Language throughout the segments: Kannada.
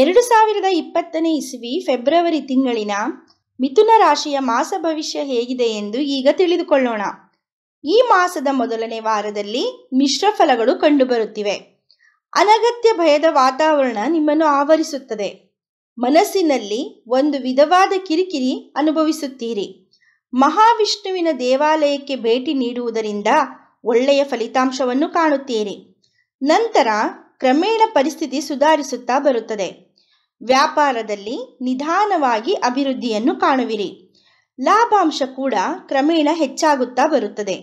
ಎರಡು ಸಾವಿರದ ಇಪ್ಪತ್ತನೇ ಇಸವಿ ಫೆಬ್ರವರಿ ತಿಂಗಳಿನ ಮಿಥುನ ರಾಶಿಯ ಮಾಸ ಭವಿಷ್ಯ ಹೇಗಿದೆ ಎಂದು ಈಗ ತಿಳಿದುಕೊಳ್ಳೋಣ ಈ ಮಾಸದ ಮೊದಲನೇ ವಾರದಲ್ಲಿ ಮಿಶ್ರ ಫಲಗಳು ಕಂಡುಬರುತ್ತಿವೆ ಅನಗತ್ಯ ಭಯದ ವಾತಾವರಣ ನಿಮ್ಮನ್ನು ಆವರಿಸುತ್ತದೆ ಮನಸ್ಸಿನಲ್ಲಿ ಒಂದು ವಿಧವಾದ ಕಿರಿಕಿರಿ ಅನುಭವಿಸುತ್ತೀರಿ ಮಹಾವಿಷ್ಣುವಿನ ದೇವಾಲಯಕ್ಕೆ ಭೇಟಿ ನೀಡುವುದರಿಂದ ಒಳ್ಳೆಯ ಫಲಿತಾಂಶವನ್ನು ಕಾಣುತ್ತೀರಿ ನಂತರ ಕ್ರಮೇಣ ಪರಿಸ್ಥಿತಿ ಸುಧಾರಿಸುತ್ತಾ ಬರುತ್ತದೆ ವ್ಯಾಪಾರದಲ್ಲಿ ನಿಧಾನವಾಗಿ ಅಭಿವೃದ್ಧಿಯನ್ನು ಕಾಣುವಿರಿ ಲಾಭಾಂಶ ಕೂಡ ಕ್ರಮೇಣ ಹೆಚ್ಚಾಗುತ್ತಾ ಬರುತ್ತದೆ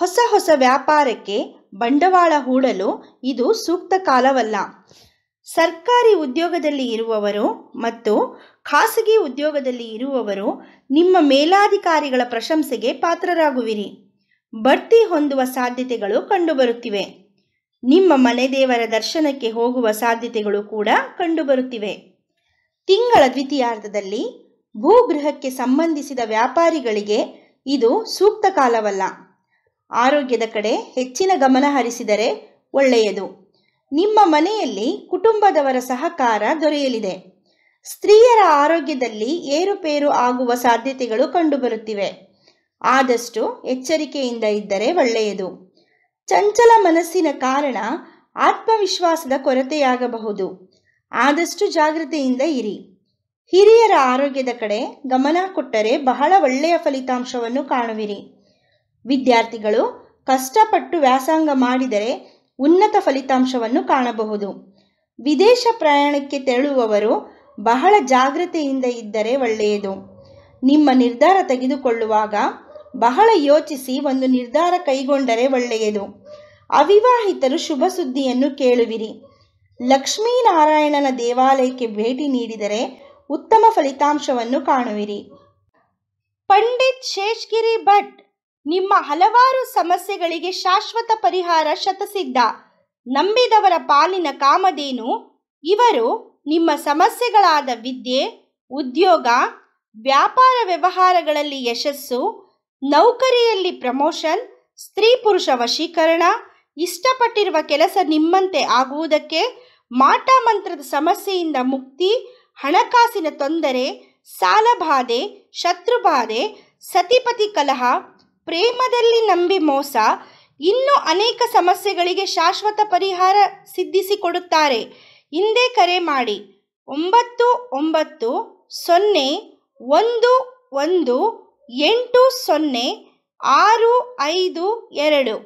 ಹೊಸ ಹೊಸ ವ್ಯಾಪಾರಕ್ಕೆ ಬಂಡವಾಳ ಹೂಡಲು ಇದು ಸೂಕ್ತ ಕಾಲವಲ್ಲ ಸರ್ಕಾರಿ ಉದ್ಯೋಗದಲ್ಲಿ ಇರುವವರು ಮತ್ತು ಖಾಸಗಿ ಉದ್ಯೋಗದಲ್ಲಿ ಇರುವವರು ನಿಮ್ಮ ಮೇಲಾಧಿಕಾರಿಗಳ ಪ್ರಶಂಸೆಗೆ ಪಾತ್ರರಾಗುವಿರಿ ಬಡ್ತಿ ಹೊಂದುವ ಸಾಧ್ಯತೆಗಳು ಕಂಡುಬರುತ್ತಿವೆ ನಿಮ್ಮ ಮನೆ ದೇವರ ದರ್ಶನಕ್ಕೆ ಹೋಗುವ ಸಾಧ್ಯತೆಗಳು ಕೂಡ ಕಂಡುಬರುತ್ತಿವೆ ತಿಂಗಳ ದ್ವಿತೀಯಾರ್ಧದಲ್ಲಿ ಭೂಗೃಹಕ್ಕೆ ಸಂಬಂಧಿಸಿದ ವ್ಯಾಪಾರಿಗಳಿಗೆ ಇದು ಸೂಕ್ತ ಕಾಲವಲ್ಲ ಆರೋಗ್ಯದ ಕಡೆ ಹೆಚ್ಚಿನ ಗಮನ ಹರಿಸಿದರೆ ಒಳ್ಳೆಯದು ನಿಮ್ಮ ಮನೆಯಲ್ಲಿ ಕುಟುಂಬದವರ ಸಹಕಾರ ದೊರೆಯಲಿದೆ ಸ್ತ್ರೀಯರ ಆರೋಗ್ಯದಲ್ಲಿ ಏರುಪೇರು ಆಗುವ ಸಾಧ್ಯತೆಗಳು ಕಂಡುಬರುತ್ತಿವೆ ಆದಷ್ಟು ಎಚ್ಚರಿಕೆಯಿಂದ ಇದ್ದರೆ ಒಳ್ಳೆಯದು ಚಂಚಲ ಮನಸ್ಸಿನ ಕಾರಣ ಆತ್ಮವಿಶ್ವಾಸದ ಕೊರತೆಯಾಗಬಹುದು ಆದಷ್ಟು ಜಾಗೃತೆಯಿಂದ ಇರಿ ಹಿರಿಯರ ಆರೋಗ್ಯದ ಕಡೆ ಗಮನ ಕೊಟ್ಟರೆ ಬಹಳ ಒಳ್ಳೆಯ ಫಲಿತಾಂಶವನ್ನು ಕಾಣುವಿರಿ ವಿದ್ಯಾರ್ಥಿಗಳು ಕಷ್ಟಪಟ್ಟು ವ್ಯಾಸಂಗ ಮಾಡಿದರೆ ಉನ್ನತ ಫಲಿತಾಂಶವನ್ನು ಕಾಣಬಹುದು ವಿದೇಶ ಪ್ರಯಾಣಕ್ಕೆ ತೆರಳುವವರು ಬಹಳ ಜಾಗ್ರತೆಯಿಂದ ಇದ್ದರೆ ಒಳ್ಳೆಯದು ನಿಮ್ಮ ನಿರ್ಧಾರ ತೆಗೆದುಕೊಳ್ಳುವಾಗ ಬಹಳ ಯೋಚಿಸಿ ಒಂದು ನಿರ್ಧಾರ ಕೈಗೊಂಡರೆ ಒಳ್ಳೆಯದು ಅವಿವಾಹಿತರು ಶುಭ ಸುದ್ದಿಯನ್ನು ಕೇಳುವಿರಿ ಲಕ್ಷ್ಮೀನಾರಾಯಣನ ದೇವಾಲಯಕ್ಕೆ ಭೇಟಿ ನೀಡಿದರೆ ಉತ್ತಮ ಫಲಿತಾಂಶವನ್ನು ಕಾಣುವಿರಿ ಪಂಡಿತ್ ಶೇಷ್ಗಿರಿ ಭಟ್ ನಿಮ್ಮ ಹಲವಾರು ಸಮಸ್ಯೆಗಳಿಗೆ ಶಾಶ್ವತ ಪರಿಹಾರ ಶತಸಿದ್ಧ ನಂಬಿದವರ ಪಾಲಿನ ಕಾಮದೇನು ಇವರು ನಿಮ್ಮ ಸಮಸ್ಯೆಗಳಾದ ವಿದ್ಯೆ ಉದ್ಯೋಗ ವ್ಯಾಪಾರ ವ್ಯವಹಾರಗಳಲ್ಲಿ ಯಶಸ್ಸು ನೌಕರಿಯಲ್ಲಿ ಪ್ರಮೋಷನ್ ಸ್ತ್ರೀ ಪುರುಷ ವಶೀಕರಣ ಇಷ್ಟಪಟ್ಟಿರುವ ಕೆಲಸ ನಿಮ್ಮಂತೆ ಆಗುವುದಕ್ಕೆ ಮಾಟ ಮಂತ್ರದ ಸಮಸ್ಯೆಯಿಂದ ಮುಕ್ತಿ ಹಣಕಾಸಿನ ತೊಂದರೆ ಸಾಲಬಾಧೆ ಬಾಧೆ ಸತಿಪತಿ ಕಲಹ ಪ್ರೇಮದಲ್ಲಿ ನಂಬಿ ಮೋಸ ಇನ್ನೂ ಅನೇಕ ಸಮಸ್ಯೆಗಳಿಗೆ ಶಾಶ್ವತ ಪರಿಹಾರ ಸಿದ್ಧಿಸಿಕೊಡುತ್ತಾರೆ ಹಿಂದೆ ಕರೆ ಮಾಡಿ ಒಂಬತ್ತು ಒಂಬತ್ತು ಸೊನ್ನೆ ಒಂದು ಒಂದು ಎಂಟು ಸೊನ್ನೆ ಆರು ಐದು ಎರಡು